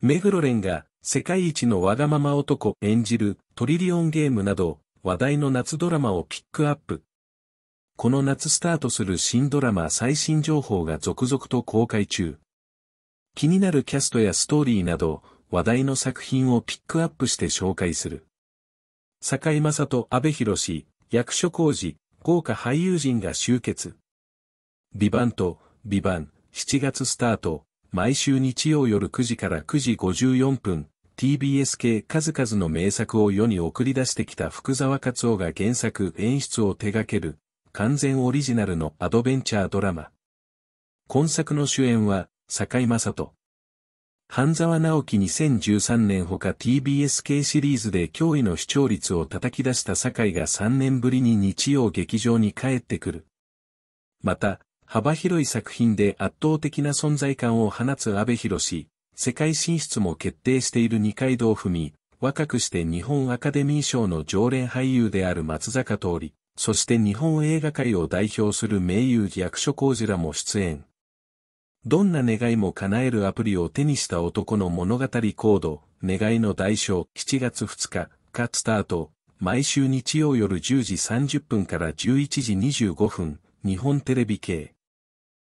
目黒蓮が、世界一のわがまま男演じるトリリオンゲームなど、話題の夏ドラマをピックアップ。この夏スタートする新ドラマ最新情報が続々と公開中。気になるキャストやストーリーなど、話題の作品をピックアップして紹介する。坂井正人、安部博役所工事、豪華俳優陣が集結。ビバンと、ビバン、7月スタート、毎週日曜夜9時から9時54分、TBS 系数々の名作を世に送り出してきた福沢克夫が原作演出を手掛ける、完全オリジナルのアドベンチャードラマ。今作の主演は、坂井雅人。半沢直樹2013年他 TBS 系シリーズで驚異の視聴率を叩き出した坂井が3年ぶりに日曜劇場に帰ってくる。また、幅広い作品で圧倒的な存在感を放つ安倍博士、世界進出も決定している二階堂ふみ、若くして日本アカデミー賞の常連俳優である松坂通り、そして日本映画界を代表する名優役所工事らも出演。どんな願いも叶えるアプリを手にした男の物語コード、願いの代償7月2日、かスタート、毎週日曜夜10時30分から11時25分、日本テレビ系。